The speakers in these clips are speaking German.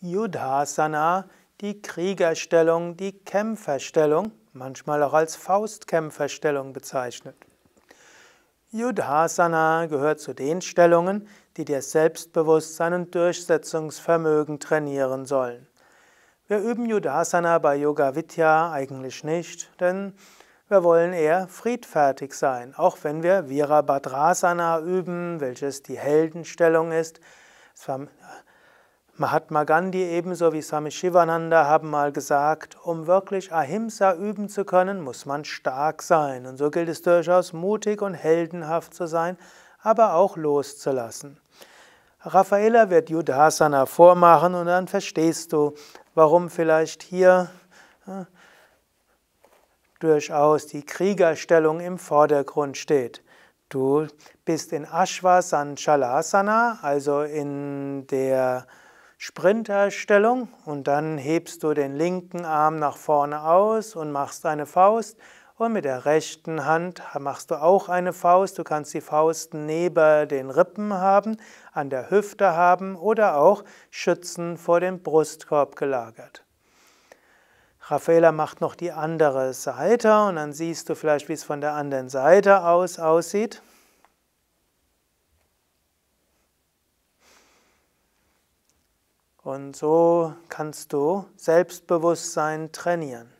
Yudhasana, die Kriegerstellung, die Kämpferstellung, manchmal auch als Faustkämpferstellung bezeichnet. Yudhasana gehört zu den Stellungen, die dir Selbstbewusstsein und Durchsetzungsvermögen trainieren sollen. Wir üben Yudhasana bei Yoga Vidya eigentlich nicht, denn wir wollen eher friedfertig sein, auch wenn wir Virabhadrasana üben, welches die Heldenstellung ist. Mahatma Gandhi ebenso wie Swami Shivananda haben mal gesagt, um wirklich Ahimsa üben zu können, muss man stark sein. Und so gilt es durchaus mutig und heldenhaft zu sein, aber auch loszulassen. Raffaella wird Yudhasana vormachen und dann verstehst du, warum vielleicht hier äh, durchaus die Kriegerstellung im Vordergrund steht. Du bist in Ashwasanshalasana, also in der Sprinterstellung und dann hebst du den linken Arm nach vorne aus und machst eine Faust und mit der rechten Hand machst du auch eine Faust. Du kannst die Faust neben den Rippen haben, an der Hüfte haben oder auch schützen vor dem Brustkorb gelagert. Raffaella macht noch die andere Seite und dann siehst du vielleicht, wie es von der anderen Seite aus aussieht. Und so kannst du Selbstbewusstsein trainieren.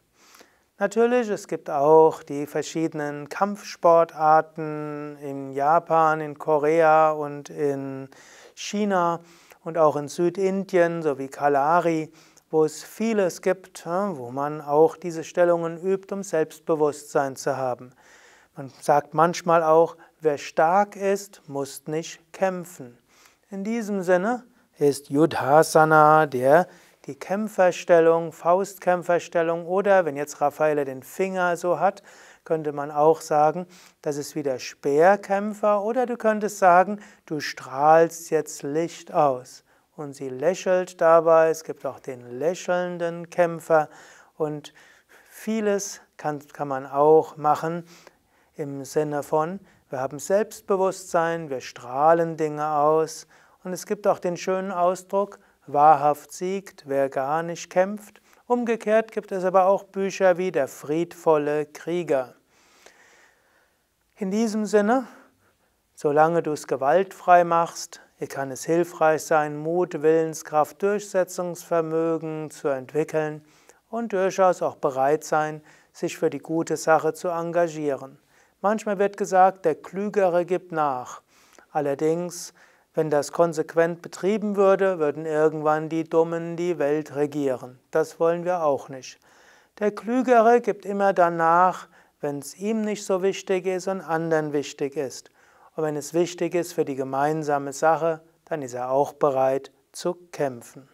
Natürlich, es gibt auch die verschiedenen Kampfsportarten in Japan, in Korea und in China und auch in Südindien sowie Kalari, wo es vieles gibt, wo man auch diese Stellungen übt, um Selbstbewusstsein zu haben. Man sagt manchmal auch, wer stark ist, muss nicht kämpfen. In diesem Sinne, ist Yudhasana, der die Kämpferstellung, Faustkämpferstellung oder wenn jetzt Raffaele den Finger so hat, könnte man auch sagen, das ist wieder Speerkämpfer oder du könntest sagen, du strahlst jetzt Licht aus. Und sie lächelt dabei, es gibt auch den lächelnden Kämpfer und vieles kann, kann man auch machen im Sinne von, wir haben Selbstbewusstsein, wir strahlen Dinge aus und es gibt auch den schönen Ausdruck, wahrhaft siegt, wer gar nicht kämpft. Umgekehrt gibt es aber auch Bücher wie Der friedvolle Krieger. In diesem Sinne, solange du es gewaltfrei machst, kann es hilfreich sein, Mut, Willenskraft, Durchsetzungsvermögen zu entwickeln und durchaus auch bereit sein, sich für die gute Sache zu engagieren. Manchmal wird gesagt, der Klügere gibt nach. Allerdings wenn das konsequent betrieben würde, würden irgendwann die Dummen die Welt regieren. Das wollen wir auch nicht. Der Klügere gibt immer danach, wenn es ihm nicht so wichtig ist und anderen wichtig ist. Und wenn es wichtig ist für die gemeinsame Sache, dann ist er auch bereit zu kämpfen.